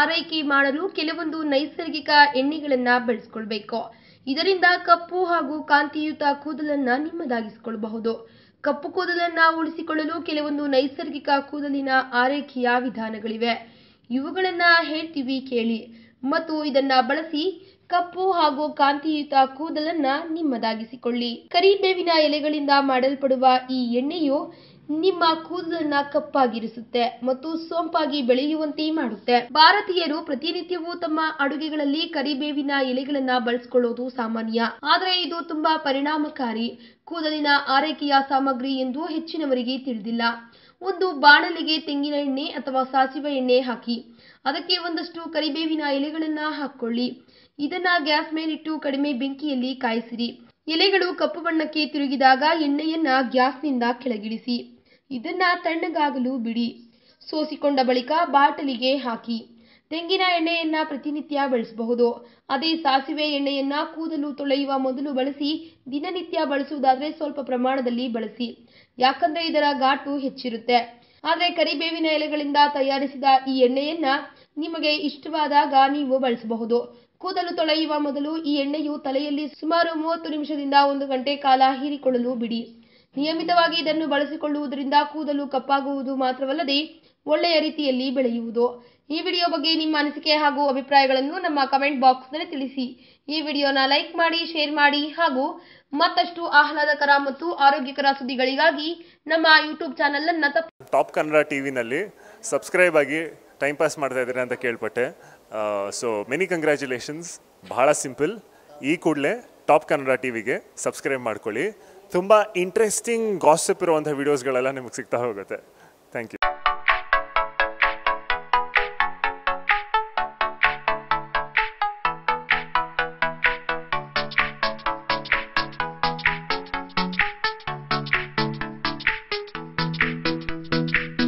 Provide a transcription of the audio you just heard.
ಆರೈಕೆ ಮಾಡಲು ಕೆಲವೊಂದು ನೈಸರ್ಗಿಕ ಎಣ್ಣೆಗಳನ್ನ ಬೆಳೆಸ್ಕೊಳ್ಬೇಕು ಇದರಿಂದ ಕಪ್ಪು ಹಾಗೂ ಕಾಂತಿಯುತ ಕೂದಲನ್ನ ನಿಮ್ಮದಾಗಿಸಿಕೊಳ್ಳಬಹುದು ಕಪ್ಪು ಕೂದಲನ್ನ ಉಳಿಸಿಕೊಳ್ಳಲು ಕೆಲವೊಂದು ನೈಸರ್ಗಿಕ ಕೂದಲಿನ ಆರೈಕೆಯ ವಿಧಾನಗಳಿವೆ ಇವುಗಳನ್ನ ಹೇಳ್ತೀವಿ ಕೇಳಿ ಮತ್ತು ಇದನ್ನ ಬಳಸಿ ಕಪ್ಪು ಹಾಗೂ ಕಾಂತಿಯುತ ಕೂದಲನ್ನ ನಿಮ್ಮದಾಗಿಸಿಕೊಳ್ಳಿ ಕರಿಬೇವಿನ ಎಲೆಗಳಿಂದ ಮಾಡಲ್ಪಡುವ ಈ ಎಣ್ಣೆಯು ನಿಮ್ಮ ಕೂದಲನ್ನ ಕಪ್ಪಾಗಿರಿಸುತ್ತೆ ಮತ್ತು ಸೋಂಪಾಗಿ ಬೆಳೆಯುವಂತೆ ಮಾಡುತ್ತೆ ಭಾರತೀಯರು ಪ್ರತಿನಿತ್ಯವೂ ತಮ್ಮ ಅಡುಗೆಗಳಲ್ಲಿ ಕರಿಬೇವಿನ ಎಲೆಗಳನ್ನ ಬಳಸ್ಕೊಳ್ಳೋದು ಸಾಮಾನ್ಯ ಆದರೆ ಇದು ತುಂಬಾ ಪರಿಣಾಮಕಾರಿ ಕೂದಲಿನ ಆರೈಕೆಯ ಸಾಮಗ್ರಿ ಎಂದು ಹೆಚ್ಚಿನವರಿಗೆ ತಿಳಿದಿಲ್ಲ ಒಂದು ಬಾಣಲೆಗೆ ತೆಂಗಿನ ಎಣ್ಣೆ ಅಥವಾ ಸಾಸಿವೆ ಎಣ್ಣೆ ಹಾಕಿ ಅದಕ್ಕೆ ಒಂದಷ್ಟು ಕರಿಬೇವಿನ ಎಲೆಗಳನ್ನ ಹಾಕೊಳ್ಳಿ ಇದನ್ನ ಗ್ಯಾಸ್ ಮೇಲಿಟ್ಟು ಕಡಿಮೆ ಬೆಂಕಿಯಲ್ಲಿ ಕಾಯಿಸಿರಿ ಎಲೆಗಳು ಕಪ್ಪು ಬಣ್ಣಕ್ಕೆ ತಿರುಗಿದಾಗ ಎಣ್ಣೆಯನ್ನ ಗ್ಯಾಸ್ನಿಂದ ಕೆಳಗಿಳಿಸಿ ಇದನ್ನ ತಣ್ಣಗಾಗಲು ಬಿಡಿ ಸೋಸಿಕೊಂಡ ಬಳಿಕ ಬಾಟಲಿಗೆ ಹಾಕಿ ತೆಂಗಿನ ಎಣ್ಣೆಯನ್ನ ಪ್ರತಿನಿತ್ಯ ಬಳಸಬಹುದು ಅದೇ ಸಾಸಿವೆ ಎಣ್ಣೆಯನ್ನ ಕೂದಲು ತೊಳೆಯುವ ಮೊದಲು ಬಳಸಿ ದಿನನಿತ್ಯ ಬಳಸುವುದಾದ್ರೆ ಸ್ವಲ್ಪ ಪ್ರಮಾಣದಲ್ಲಿ ಬಳಸಿ ಯಾಕಂದ್ರೆ ಇದರ ಘಾಟು ಹೆಚ್ಚಿರುತ್ತೆ ಆದರೆ ಕರಿಬೇವಿನ ಎಲೆಗಳಿಂದ ತಯಾರಿಸಿದ ಈ ಎಣ್ಣೆಯನ್ನ ನಿಮಗೆ ಇಷ್ಟವಾದಾಗ ನೀವು ಬಳಸಬಹುದು ಕೂದಲು ತೊಳೆಯುವ ಮೊದಲು ಈ ಎಣ್ಣೆಯು ತಲೆಯಲ್ಲಿ ಸುಮಾರು ಮೂವತ್ತು ನಿಮಿಷದಿಂದ ಒಂದು ಗಂಟೆ ಕಾಲ ಹೀರಿಕೊಳ್ಳಲು ಬಿಡಿ ನಿಯಮಿತವಾಗಿ ಇದನ್ನು ಬಳಸಿಕೊಳ್ಳುವುದರಿಂದ ಕೂದಲು ಕಪ್ಪಾಗುವುದು ಮಾತ್ರವಲ್ಲದೆ ಒಳ್ಳೆಯ ರೀತಿಯಲ್ಲಿ ಬೆಳೆಯುವುದು ಈ ವಿಡಿಯೋ ಬಗ್ಗೆ ನಿಮ್ಮ ಅನಿಸಿಕೆ ಹಾಗೂ ಅಭಿಪ್ರಾಯಗಳನ್ನು ನಮ್ಮ ಕಮೆಂಟ್ ಬಾಕ್ಸ್ನಲ್ಲಿ ತಿಳಿಸಿ ಈ ವಿಡಿಯೋನ ಲೈಕ್ ಮಾಡಿ ಶೇರ್ ಮಾಡಿ ಹಾಗೂ ಮತ್ತಷ್ಟು ಆಹ್ಲಾದಕರ ಮತ್ತು ಆರೋಗ್ಯಕರ ಸುದ್ದಿಗಳಿಗಾಗಿ ನಮ್ಮ ಯೂಟ್ಯೂಬ್ ಚಾನಲನ್ನು ಟಾಪ್ ಕನ್ನಡ ಟಿವಿನಲ್ಲಿ ಸಬ್ಸ್ಕ್ರೈಬ್ ಆಗಿ ಟೈಮ್ ಪಾಸ್ ಮಾಡ್ತಾ ಇದ್ದೀರಾ ಅಂತ ಕೇಳ್ಪಟ್ಟೆ ಸೊ ಮೆನಿ ಕಂಗ್ರ್ಯಾಚುಲೇಷನ್ಸ್ ಬಹಳ ಸಿಂಪಲ್ ಈ ಕೂಡಲೇ ಟಾಪ್ ಕನ್ನಡ ಟಿವಿಗೆ ಸಬ್ಸ್ಕ್ರೈಬ್ ಮಾಡ್ಕೊಳ್ಳಿ ತುಂಬ ಇಂಟ್ರೆಸ್ಟಿಂಗ್ ಗಾಸಿಪ್ ಇರುವಂಥ ವೀಡಿಯೋಸ್ಗಳೆಲ್ಲ ನಿಮಗೆ ಸಿಗ್ತಾ ಹೋಗುತ್ತೆ ಥ್ಯಾಂಕ್ ಯು